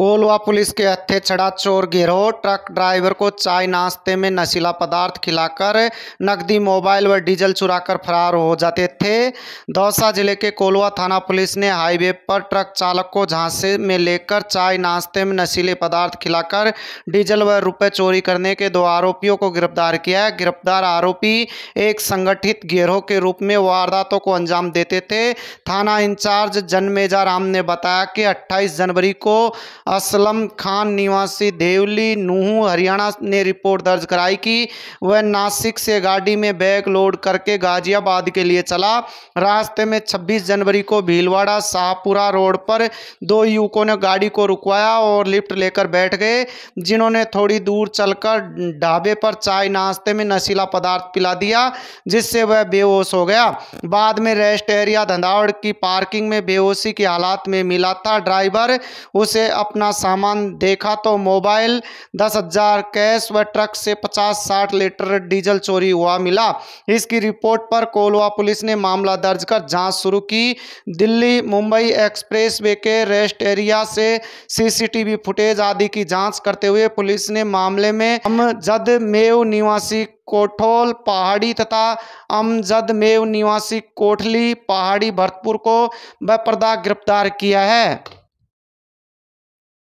Kolwa police के हत्थे चढ़ा चोर गिरोह ट्रक ड्राइवर को चाय नाश्ते में नशीला पदार्थ खिलाकर नकदी मोबाइल व डीजल चुराकर फरार हो जाते थे दौसा जिले के कोलवा थाना पुलिस ने हाईवे पर ट्रक चालक को झांसे में लेकर चाय नाश्ते में नशीले पदार्थ खिलाकर डीजल व रुपए चोरी करने के दो आरोपियों को गिरफ्तार किया है गिरफ्तार आरोपी एक संगठित गिरोह के रूप में वारदातों को अंजाम देते थे थाना इंचार्ज जनमेजा राम ने बताया कि अट्ठाईस जनवरी को असलम खान निवासी देवली नूह हरियाणा ने रिपोर्ट दर्ज कराई कि वह नासिक से गाड़ी में बैग लोड करके गाजियाबाद के लिए चला रास्ते में 26 जनवरी को भीलवाड़ा शाहपुरा रोड पर दो युवकों ने गाड़ी को रुकवाया और लिफ्ट लेकर बैठ गए जिन्होंने थोड़ी दूर चलकर ढाबे पर चाय नाश्ते में नशीला पदार्थ पिला दिया जिससे वह बेहोश हो गया बाद में रेस्ट एरिया धंधावड़ की पार्किंग में बेहोशी की हालात में मिला था ड्राइवर उसे अपने अपना सामान देखा तो मोबाइल दस हज़ार कैश व ट्रक से पचास साठ लीटर डीजल चोरी हुआ मिला इसकी रिपोर्ट पर कोलवा पुलिस ने मामला दर्ज कर जांच शुरू की दिल्ली मुंबई एक्सप्रेस वे के रेस्ट एरिया से सीसीटीवी फुटेज आदि की जांच करते हुए पुलिस ने मामले में अमजद मेव निवासी कोठोल पहाड़ी तथा अमजद मेव निवासी कोठली पहाड़ी भरतपुर को बेपर्दा गिरफ्तार किया है